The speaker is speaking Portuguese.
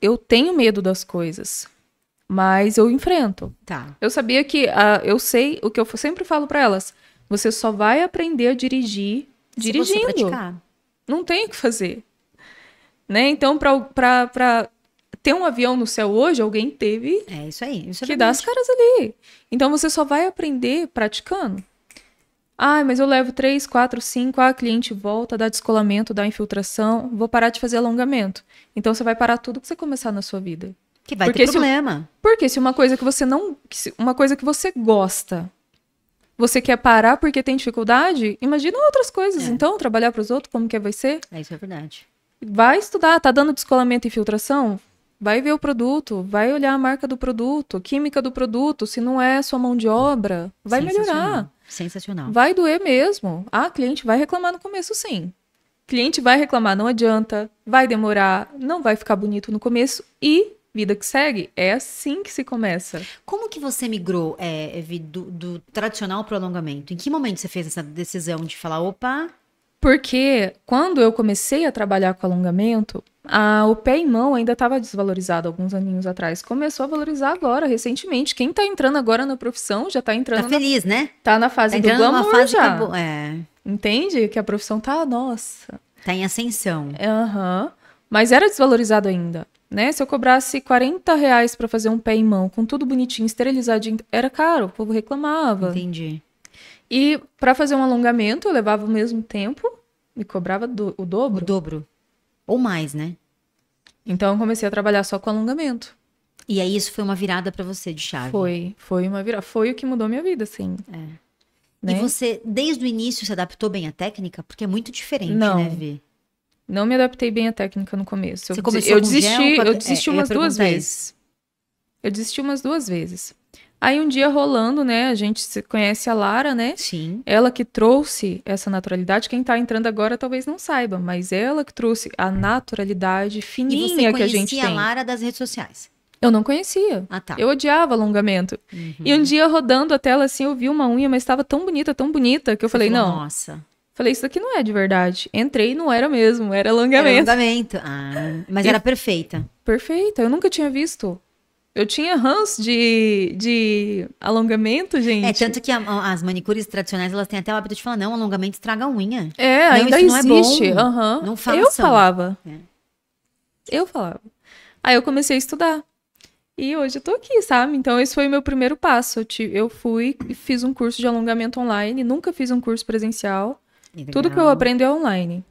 eu tenho medo das coisas, mas eu enfrento. Tá. Eu sabia que uh, eu sei o que eu sempre falo para elas. Você só vai aprender a dirigir Se dirigindo. Você praticar. Não tem o que fazer. Né? Então, para ter um avião no céu hoje, alguém teve. É isso aí. Isso é que verdade. dá as caras ali. Então, você só vai aprender praticando. Ah, mas eu levo 3, 4, 5, a cliente volta, dá descolamento, dá infiltração, vou parar de fazer alongamento. Então você vai parar tudo que você começar na sua vida. Que vai porque ter problema. Se, porque se uma coisa que você não. Uma coisa que você gosta, você quer parar porque tem dificuldade, imagina outras coisas. É. Então, trabalhar para os outros, como que vai ser? É, isso é verdade. Vai estudar, tá dando descolamento e infiltração? Vai ver o produto, vai olhar a marca do produto, química do produto, se não é sua mão de obra, vai melhorar. Sensacional. Vai doer mesmo. Ah, cliente vai reclamar no começo, sim. Cliente vai reclamar, não adianta, vai demorar, não vai ficar bonito no começo e vida que segue é assim que se começa. Como que você migrou é, é do, do tradicional prolongamento? Em que momento você fez essa decisão de falar, opa? Porque quando eu comecei a trabalhar com alongamento, ah, o pé em mão ainda estava desvalorizado alguns aninhos atrás. Começou a valorizar agora, recentemente. Quem está entrando agora na profissão já está entrando. Tá feliz, né? Tá na fase tá do glamour fase já. Que... É... Entende? Que a profissão tá, nossa. Tá em ascensão. Aham. Uhum. Mas era desvalorizado ainda. Né? Se eu cobrasse 40 reais para fazer um pé em mão, com tudo bonitinho, esterilizadinho, era caro, o povo reclamava. Entendi. E para fazer um alongamento, eu levava o mesmo tempo, me cobrava do... o dobro. O dobro. Ou mais, né? Então eu comecei a trabalhar só com alongamento. E aí isso foi uma virada para você de chave? Foi, foi uma virada. Foi o que mudou minha vida, sim. É. Né? E você, desde o início, se adaptou bem à técnica? Porque é muito diferente, né, Não. né, Vi? Não me adaptei bem à técnica no começo. Você eu, começou eu com desisti, gel, eu é, desisti é, umas duas vezes. Isso. Eu desisti umas duas vezes. Aí um dia rolando, né? A gente conhece a Lara, né? Sim. Ela que trouxe essa naturalidade. Quem tá entrando agora talvez não saiba, mas ela que trouxe a naturalidade fininha que a gente tem. E você conhecia a Lara das redes sociais? Eu não conhecia. Ah, tá. Eu odiava alongamento. Uhum. E um dia rodando a tela assim, eu vi uma unha, mas estava tão bonita, tão bonita, que eu você falei, falou, não. Nossa. Falei, isso aqui não é de verdade. Entrei não era mesmo, era alongamento. Era alongamento. Ah, mas e... era perfeita. Perfeita, eu nunca tinha visto. Eu tinha rãs de, de alongamento, é, gente. É, tanto que a, as manicures tradicionais, elas têm até o hábito de falar, não, alongamento estraga a unha. É, não, ainda isso existe. Não, é bom, uhum. não Eu falava. É. Eu falava. Aí eu comecei a estudar. E hoje eu tô aqui, sabe? Então esse foi o meu primeiro passo. Eu, te, eu fui e fiz um curso de alongamento online. Nunca fiz um curso presencial. Legal. Tudo que eu aprendo é online.